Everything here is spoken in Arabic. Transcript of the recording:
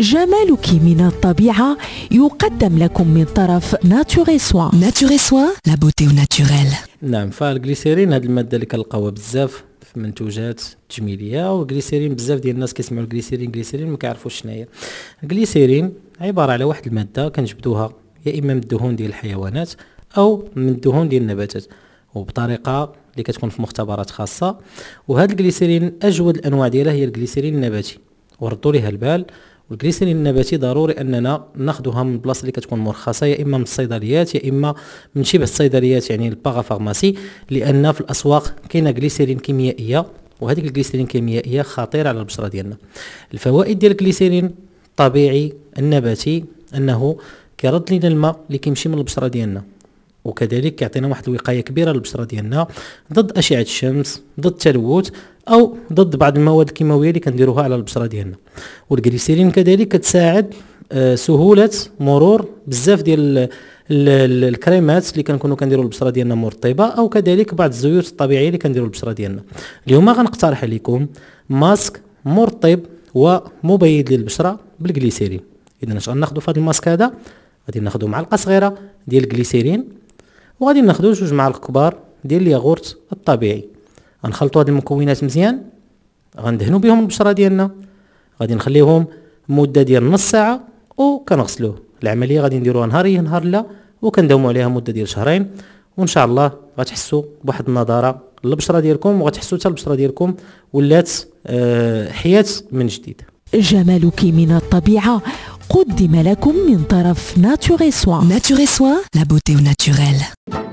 جمالك من الطبيعة يقدم لكم من طرف ناتوري سوا ناتوري سوا لا بوتي ناتوريل نعم فالجليسيرين هذه المادة اللي كنلقاوها بزاف في منتوجات التجميلية والجليسيرين بزاف ديال الناس كيسمعوا الجليسيرين جليسيرين ما كيعرفوش شناهي الجليسيرين عبارة على واحد المادة كنجبدوها يا إما من الدهون ديال الحيوانات أو من الدهون ديال النباتات وبطريقة اللي كتكون في مختبرات خاصة وهذا الجليسيرين أجود الأنواع ديالها هي الجليسيرين النباتي وردوا ليها البال والكريستالين النباتي ضروري اننا ناخذوها من البلاصه اللي كتكون مرخصه يا اما من الصيدليات يا اما من شبه الصيدليات يعني الباغا فارماسي لان في الاسواق كاينه كليسيرين كيميائيه وهذيك الكليسيرين الكيميائيه خطيره على البشره ديالنا الفوائد ديال الكليسيرين الطبيعي النباتي انه كيرد لينا الماء اللي كيمشي من البشره ديالنا وكذلك كيعطينا واحد الوقايه كبيره للبشره ديالنا ضد اشعه الشمس ضد التلوث او ضد بعض المواد الكيماويه اللي كنديروها على البشره ديالنا والجليسيرين كذلك كتساعد آه، سهوله مرور بزاف ديال الكريمات اللي كنكونوا كنديروا البشره ديالنا مرطبه او كذلك بعض الزيوت الطبيعيه اللي كنديروا البشره ديالنا اليوم غنقترح عليكم ماسك مرطب ومبيض للبشره بالجليسيرين اذا اش غناخذوا في هذا الماسك هذا غادي ناخذوا معلقه صغيره ديال الجليسيرين وغادي ناخدو جوج معالق كبار ديال الياغورت الطبيعي غنخلطو هاد المكونات مزيان غندهنو بهم البشره ديالنا غادي نخليهم مده ديال نص ساعه وكنغسلوه العمليه غادي نديروها نهار ايه نهار لا كنداومو عليها مده ديال شهرين وان شاء الله غتحسوا بواحد النضاره للبشره ديالكم وغتحسوا حتى البشره ديالكم ولات آه، حياه من جديد جمالك من الطبيعه قدم لكم من طرف ناتوري سوان ناتوري سوان لا بوتي وناتوريل